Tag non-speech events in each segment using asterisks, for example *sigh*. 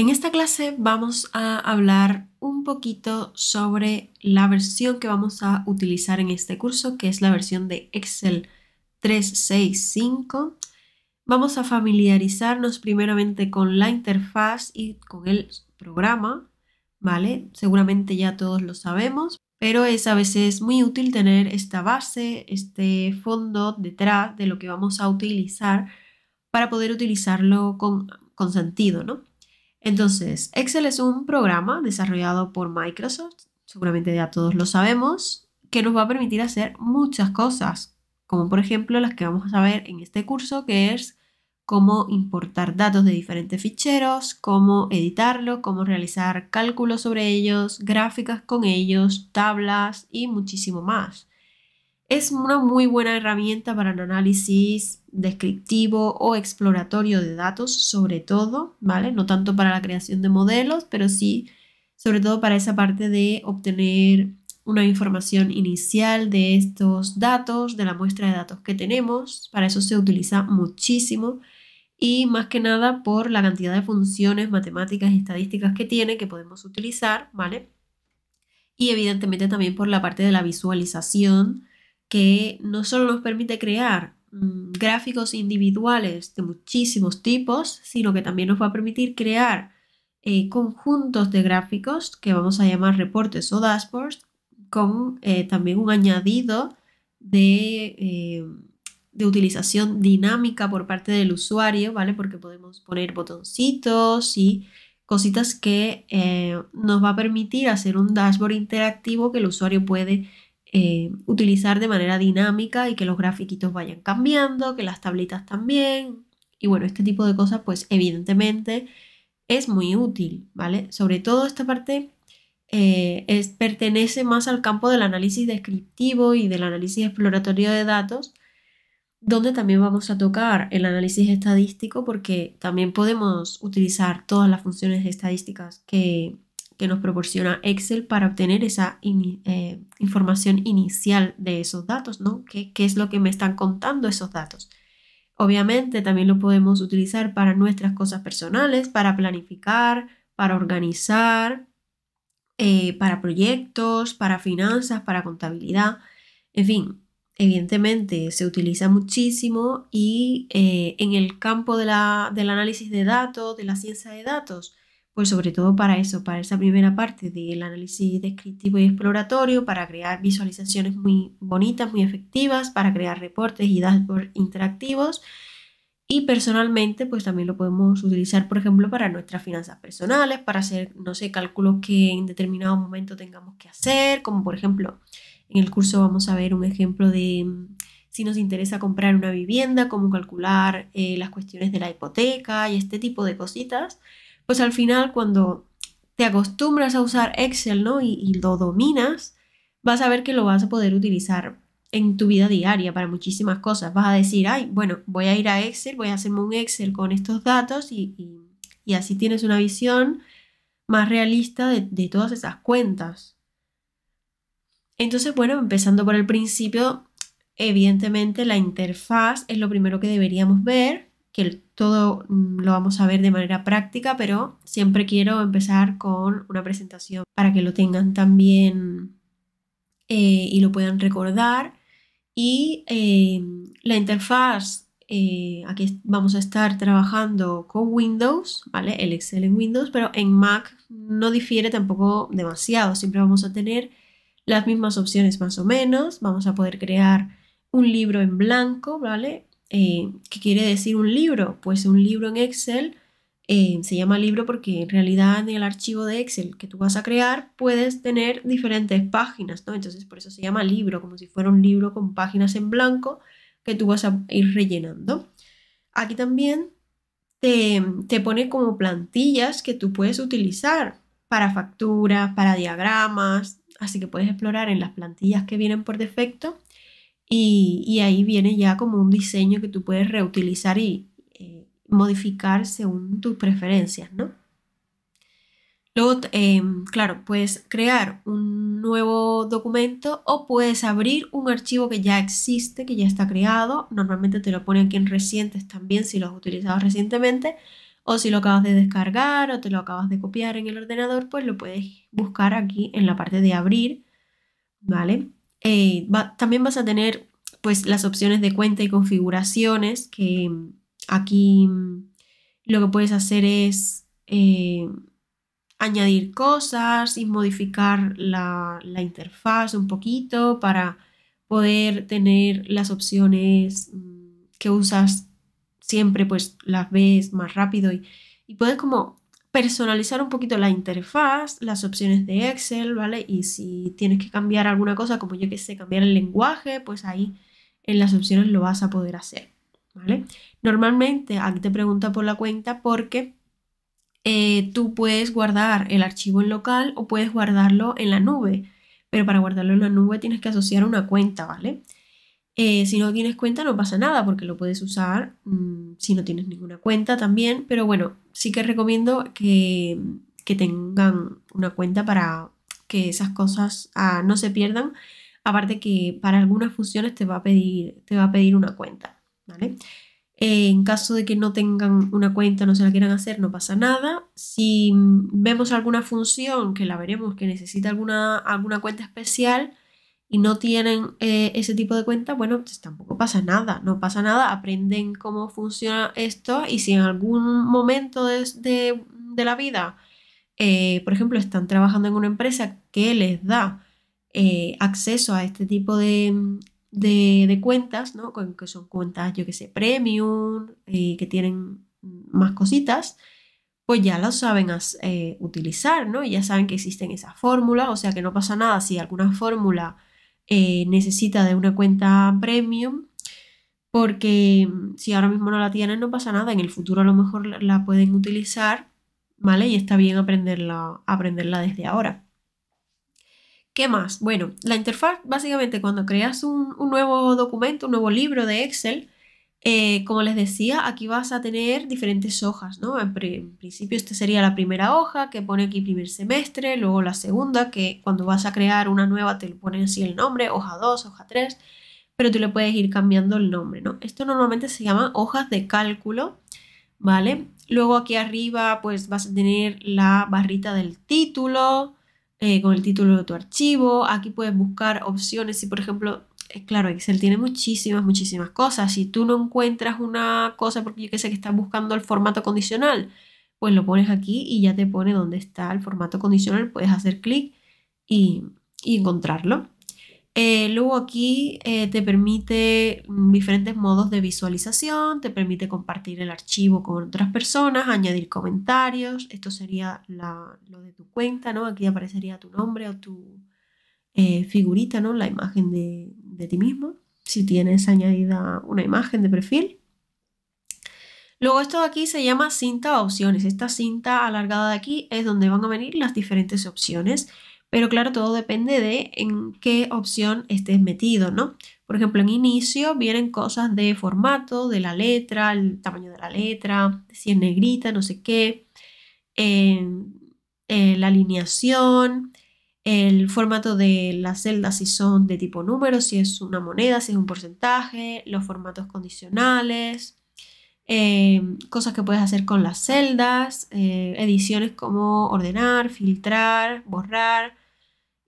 En esta clase vamos a hablar un poquito sobre la versión que vamos a utilizar en este curso, que es la versión de Excel 365. Vamos a familiarizarnos primeramente con la interfaz y con el programa, ¿vale? Seguramente ya todos lo sabemos, pero es a veces muy útil tener esta base, este fondo detrás de lo que vamos a utilizar para poder utilizarlo con, sentido, ¿no? Entonces, Excel es un programa desarrollado por Microsoft, seguramente ya todos lo sabemos, que nos va a permitir hacer muchas cosas, como por ejemplo las que vamos a ver en este curso, que es cómo importar datos de diferentes ficheros, cómo editarlo, cómo realizar cálculos sobre ellos, gráficas con ellos, tablas y muchísimo más. Es una muy buena herramienta para el análisis descriptivo o exploratorio de datos, sobre todo, ¿vale? No tanto para la creación de modelos, pero sí, sobre todo para esa parte de obtener una información inicial de estos datos, de la muestra de datos que tenemos. Para eso se utiliza muchísimo y más que nada por la cantidad de funciones matemáticas y estadísticas que tiene que podemos utilizar, ¿vale? Y evidentemente también por la parte de la visualización que no solo nos permite crear mm, gráficos individuales de muchísimos tipos, sino que también nos va a permitir crear eh, conjuntos de gráficos que vamos a llamar reportes o dashboards, con eh, también un añadido de, eh, de, utilización dinámica por parte del usuario, ¿vale? Porque podemos poner botoncitos y cositas que nos va a permitir hacer un dashboard interactivo que el usuario puede eh, utilizar de manera dinámica y que los grafiquitos vayan cambiando, que las tablitas también. Y bueno, este tipo de cosas pues evidentemente es muy útil, ¿vale? Sobre todo esta parte eh, es, pertenece más al campo del análisis descriptivo y del análisis exploratorio de datos, donde también vamos a tocar el análisis estadístico porque también podemos utilizar todas las funciones estadísticas que, que nos proporciona Excel para obtener esa eh, información inicial de esos datos, ¿no? ¿Qué, es lo que me están contando esos datos? Obviamente también lo podemos utilizar para nuestras cosas personales, para planificar, para organizar, eh, para proyectos, para finanzas, para contabilidad. En fin, evidentemente se utiliza muchísimo y eh, en el campo de del análisis de datos, de la ciencia de datos, pues sobre todo para eso, para esa primera parte del análisis descriptivo y exploratorio, para crear visualizaciones muy bonitas, muy efectivas, para crear reportes y dashboards interactivos. Y personalmente, pues también lo podemos utilizar, por ejemplo, para nuestras finanzas personales, para hacer, no sé, cálculos que en determinado momento tengamos que hacer, como por ejemplo, en el curso vamos a ver un ejemplo de mm, si nos interesa comprar una vivienda, cómo calcular eh, las cuestiones de la hipoteca y este tipo de cositas pues al final cuando te acostumbras a usar Excel, ¿no? Y, lo dominas, vas a ver que lo vas a poder utilizar en tu vida diaria para muchísimas cosas. Vas a decir, ay, bueno, voy a ir a Excel, voy a hacerme un Excel con estos datos y, así tienes una visión más realista de, de todas esas cuentas. Entonces, bueno, empezando por el principio, evidentemente la interfaz es lo primero que deberíamos ver que todo mm, lo vamos a ver de manera práctica, pero siempre quiero empezar con una presentación para que lo tengan también eh, y lo puedan recordar. Y em, la interfaz, eh, aquí vamos a estar trabajando con Windows, ¿vale? El Excel en Windows, pero en Mac no difiere tampoco demasiado, siempre vamos a tener las mismas opciones más o menos, vamos a poder crear un libro en blanco, ¿vale? Eh, ¿Qué quiere decir un libro? Pues un libro en Excel eh, se llama libro porque en realidad en el archivo de Excel que tú vas a crear puedes tener diferentes páginas, ¿no? Entonces por eso se llama libro, como si fuera un libro con páginas en blanco que tú vas a ir rellenando. Aquí también te, te pone como plantillas que tú puedes utilizar para facturas, para diagramas, así que puedes explorar en las plantillas que vienen por defecto y, ahí viene ya como un diseño que tú puedes reutilizar y eh, modificar según tus preferencias, ¿no? Luego, em, claro, puedes crear un nuevo documento o puedes abrir un archivo que ya existe, que ya está creado. Normalmente te lo pone aquí en recientes también si lo has utilizado recientemente. O si lo acabas de descargar o te lo acabas de copiar en el ordenador, pues lo puedes buscar aquí en la parte de abrir, ¿vale? Eh, también vas a tener pues las opciones de cuenta y configuraciones que mm, aquí mm, lo que puedes hacer es eh, añadir cosas y modificar la, interfaz un poquito para poder tener las opciones mm, que usas siempre pues las ves más rápido y puedes como personalizar un poquito la interfaz, las opciones de Excel, ¿vale? Y si tienes que cambiar alguna cosa, como yo que sé, cambiar el lenguaje, pues ahí en las opciones lo vas a poder hacer, ¿vale? Normalmente aquí te pregunta por la cuenta porque eh, tú puedes guardar el archivo en local o puedes guardarlo en la nube, pero para guardarlo en la nube tienes que asociar una cuenta, ¿vale? Eh, si no tienes cuenta no pasa nada porque lo puedes usar mm, si no tienes ninguna cuenta también, pero bueno, sí que recomiendo que, tengan una cuenta para que esas cosas ah, no se pierdan. Aparte que para algunas funciones te va a pedir, te va a pedir una cuenta, eh, en caso de que no tengan una cuenta, no se la quieran hacer, no pasa nada. Si mm, vemos alguna función que la veremos que necesita alguna, alguna cuenta especial, y no tienen eh, ese tipo de cuenta, bueno, pues tampoco pasa nada, no pasa nada, aprenden cómo funciona esto y si en algún momento de, la vida, eh, por ejemplo, están trabajando en una empresa que les da eh, acceso a este tipo de, cuentas, ¿no? que son cuentas, yo que sé, premium, que tienen más cositas, pues ya lo saben utilizar, ¿no? Y ya saben que existen esas fórmulas, o sea que no pasa nada si alguna fórmula eh, necesita de una cuenta premium porque mm, si ahora mismo no la tienen no pasa nada, en el futuro a lo mejor la pueden utilizar, ¿vale? Y está bien aprenderla, aprenderla desde ahora. ¿Qué más? Bueno, la interfaz básicamente cuando creas un nuevo documento, un nuevo libro de Excel, eh, como les decía, aquí vas a tener diferentes hojas, ¿no? En, principio esta sería la primera hoja que pone aquí primer semestre, luego la segunda que cuando vas a crear una nueva te pone así el nombre, hoja 2, hoja 3, pero tú le puedes ir cambiando el nombre, ¿no? Esto normalmente se llama hojas de cálculo, ¿vale? Luego aquí arriba pues vas a tener la barrita del título, eh, con el título de tu archivo, aquí puedes buscar opciones, si por ejemplo eh, claro, Excel tiene muchísimas, muchísimas cosas. Si tú no encuentras una cosa, porque yo que sé que estás buscando el formato condicional, pues lo pones aquí y ya te pone dónde está el formato condicional, puedes hacer clic y, encontrarlo. Eh, luego aquí eh, te permite mm, diferentes modos de visualización, te permite compartir el archivo con otras personas, añadir comentarios, esto sería la, lo de tu cuenta, ¿no? Aquí aparecería tu nombre o tu figurita, ¿no? La imagen de, de ti mismo, si tienes añadida una imagen de perfil. Luego esto de aquí se llama cinta opciones. Esta cinta alargada de aquí es donde van a venir las diferentes opciones. Pero claro, todo depende de en qué opción estés metido, ¿no? Por ejemplo, en inicio vienen cosas de formato, de la letra, el tamaño de la letra, si es negrita, no sé qué, la alineación, el formato de las celdas, si son de tipo número, si es una moneda, si es un porcentaje, los formatos condicionales, eh, cosas que puedes hacer con las celdas, eh, ediciones como ordenar, filtrar, borrar.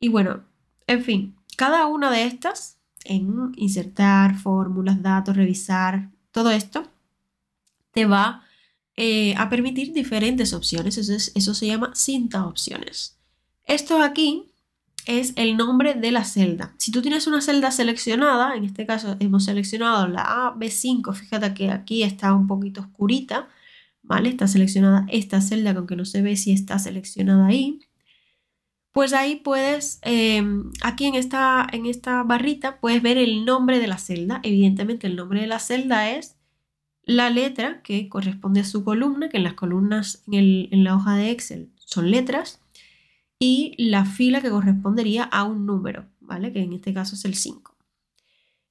Y bueno, en fin, cada una de estas, en insertar fórmulas, datos, revisar, todo esto, te va eh, a permitir diferentes opciones. eso se llama cinta opciones. Esto aquí es el nombre de la celda. Si tú tienes una celda seleccionada, en este caso hemos seleccionado la AB5, fíjate que aquí está un poquito oscurita, ¿vale? Está seleccionada esta celda, que aunque no se ve si está seleccionada ahí. Pues ahí puedes, eh, aquí en esta, en esta barrita, puedes ver el nombre de la celda. Evidentemente el nombre de la celda es la letra que corresponde a su columna, que en las columnas en la hoja de Excel son letras y la fila que correspondería a un número, ¿vale? Que en este caso es el 5.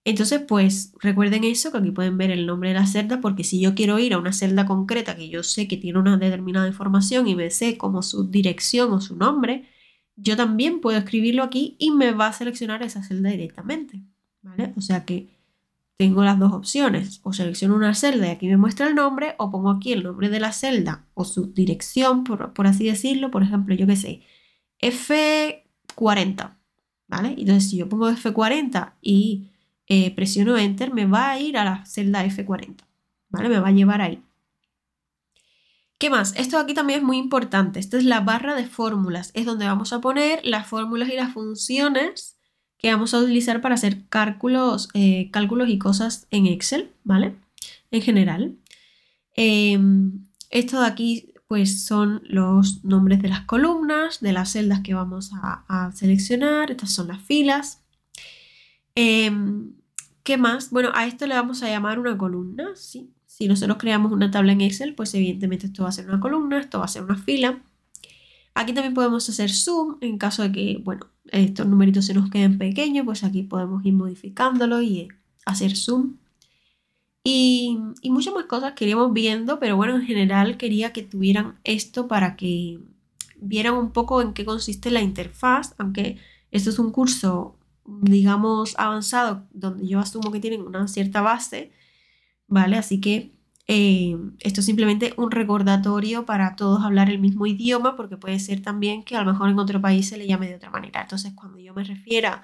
Entonces, pues recuerden eso, que aquí pueden ver el nombre de la celda, porque si yo quiero ir a una celda concreta que yo sé que tiene una determinada información y me sé como su dirección o su nombre, yo también puedo escribirlo aquí y me va a seleccionar esa celda directamente, ¿vale? O sea que tengo las dos opciones, o selecciono una celda y aquí me muestra el nombre, o pongo aquí el nombre de la celda o su dirección, por, así decirlo, por ejemplo, yo qué sé, F40, ¿vale? Entonces, si yo pongo F40 y eh, presiono Enter, me va a ir a la celda F40, ¿vale? Me va a llevar ahí. ¿Qué más? Esto aquí también es muy importante. Esta es la barra de fórmulas. Es donde vamos a poner las fórmulas y las funciones que vamos a utilizar para hacer cálculos, eh, cálculos y cosas en Excel, ¿vale? En general. Em, esto de aquí pues son los nombres de las columnas, de las celdas que vamos a, seleccionar, estas son las filas. Em, ¿Qué más? Bueno, a esto le vamos a llamar una columna, Si nosotros creamos una tabla en Excel, pues evidentemente esto va a ser una columna, esto va a ser una fila. Aquí también podemos hacer zoom en caso de que, bueno, estos numeritos se nos queden pequeños, pues aquí podemos ir modificándolo y hacer zoom. Y, muchas más cosas que iremos viendo, pero bueno, en general quería que tuvieran esto para que vieran un poco en qué consiste la interfaz, aunque esto es un curso, digamos, avanzado, donde yo asumo que tienen una cierta base, ¿vale? Así que eh, esto es simplemente un recordatorio para todos hablar el mismo idioma, porque puede ser también que a lo mejor en otro país se le llame de otra manera. Entonces, cuando yo me refiera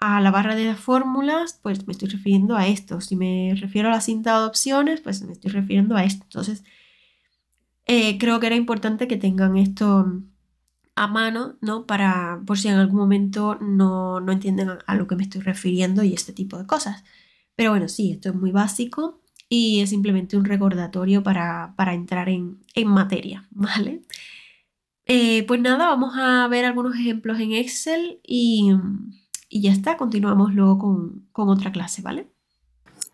a la barra de fórmulas, pues me estoy refiriendo a esto. Si me refiero a la cinta de opciones, pues me estoy refiriendo a esto. Entonces, eh, creo que era importante que tengan esto mm, a mano, ¿no? Para, por si en algún momento no, entienden a lo que me estoy refiriendo y este tipo de cosas. Pero bueno, sí, esto es muy básico y es simplemente un recordatorio para, para entrar en, en, materia, *laughs* ¿vale? Eh, pues nada, vamos a ver algunos ejemplos en Excel y mm, y ya está, continuamos luego con, con otra clase, ¿vale?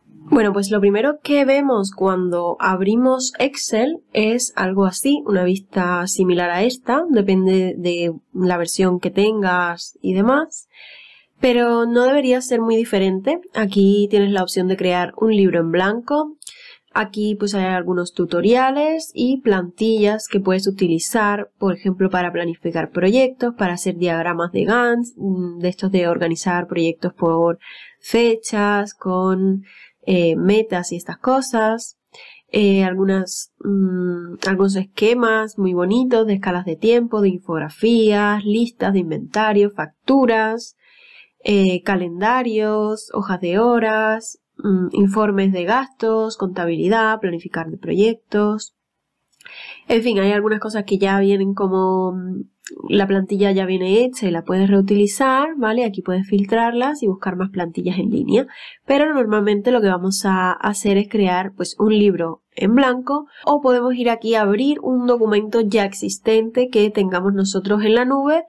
Bueno, pues lo primero que vemos cuando abrimos Excel es algo así, una vista similar a esta, depende de la versión que tengas y demás, pero no debería ser muy diferente. Aquí tienes la opción de crear un libro en blanco, Aquí pues hay algunos tutoriales y plantillas que puedes utilizar, por ejemplo, para planificar proyectos, para hacer diagramas de Gantt, mm, de estos de organizar proyectos por fechas, con eh, metas y estas cosas. Eh, algunas, mm, algunos esquemas muy bonitos de escalas de tiempo, de infografías, listas de inventario, facturas, eh, calendarios, hojas de horas, Mm, informes de gastos, contabilidad, planificar de proyectos. En fin, hay algunas cosas que ya vienen como mm, la plantilla ya viene hecha y la puedes reutilizar, ¿vale? Aquí puedes filtrarlas y buscar más plantillas en línea. Pero normalmente lo que vamos a hacer es crear pues un libro en blanco o podemos ir aquí a abrir un documento ya existente que tengamos nosotros en la nube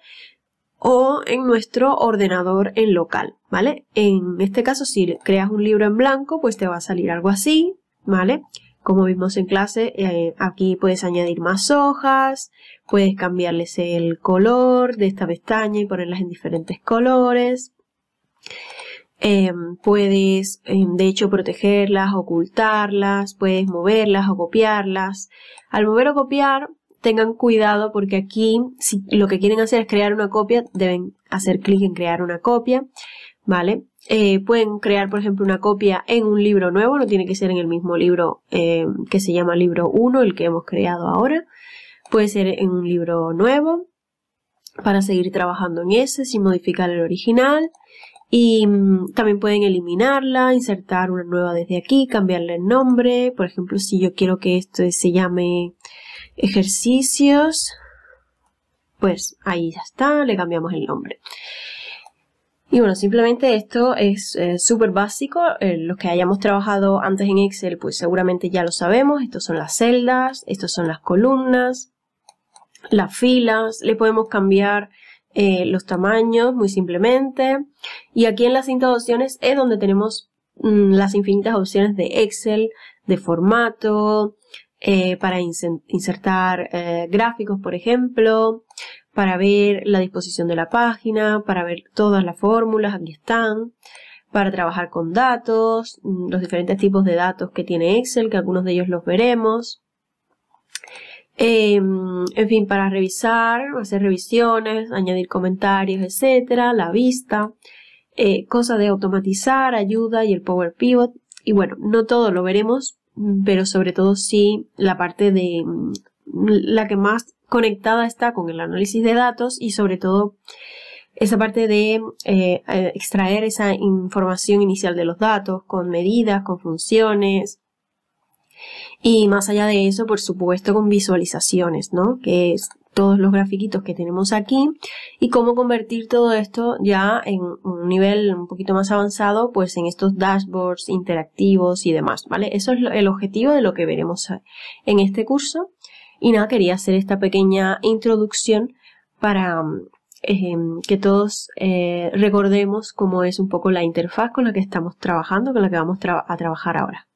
o en nuestro ordenador en local, ¿vale? En este caso, si creas un libro en blanco, pues te va a salir algo así, ¿vale? Como vimos en clase, eh, aquí puedes añadir más hojas, puedes cambiarles el color de esta pestaña y ponerlas en diferentes colores. Eh, puedes, eh, de hecho, protegerlas, ocultarlas, puedes moverlas o copiarlas. Al mover o copiar, tengan cuidado porque aquí, si lo que quieren hacer es crear una copia, deben hacer clic en crear una copia, ¿vale? Eh, pueden crear, por ejemplo, una copia en un libro nuevo, no tiene que ser en el mismo libro eh, que se llama libro 1, el que hemos creado ahora. Puede ser en un libro nuevo para seguir trabajando en ese sin modificar el original. Y mm, también pueden eliminarla, insertar una nueva desde aquí, cambiarle el nombre. Por ejemplo, si yo quiero que esto se llame ejercicios, pues ahí ya está, le cambiamos el nombre. Y bueno, simplemente esto es eh, súper básico. Eh, los que hayamos trabajado antes en Excel, pues seguramente ya lo sabemos. Estos son las celdas, estas son las columnas, las filas. Le podemos cambiar eh, los tamaños muy simplemente. Y aquí en la cinta de opciones es donde tenemos mm, las infinitas opciones de Excel, de formato, eh, para insertar eh, gráficos, por ejemplo, para ver la disposición de la página, para ver todas las fórmulas, aquí están, para trabajar con datos, mm, los diferentes tipos de datos que tiene Excel, que algunos de ellos los veremos. Em, en fin, para revisar, hacer revisiones, añadir comentarios, etcétera, la vista, cosas eh, cosa de automatizar, ayuda y el Power Pivot. Y bueno, no todo lo veremos, pero sobre todo sí la parte de mm, la que más conectada está con el análisis de datos y sobre todo esa parte de eh, eh, extraer esa información inicial de los datos con medidas, con funciones, y más allá de eso, por supuesto, con visualizaciones, ¿no? Que es todos los grafiquitos que tenemos aquí y cómo convertir todo esto ya en un nivel un poquito más avanzado, pues en estos dashboards interactivos y demás, ¿vale? Eso es el objetivo de lo que veremos en este curso. Y nada, quería hacer esta pequeña introducción para mm, em, que todos eh, recordemos cómo es un poco la interfaz con la que estamos trabajando, con la que vamos a trabajar ahora.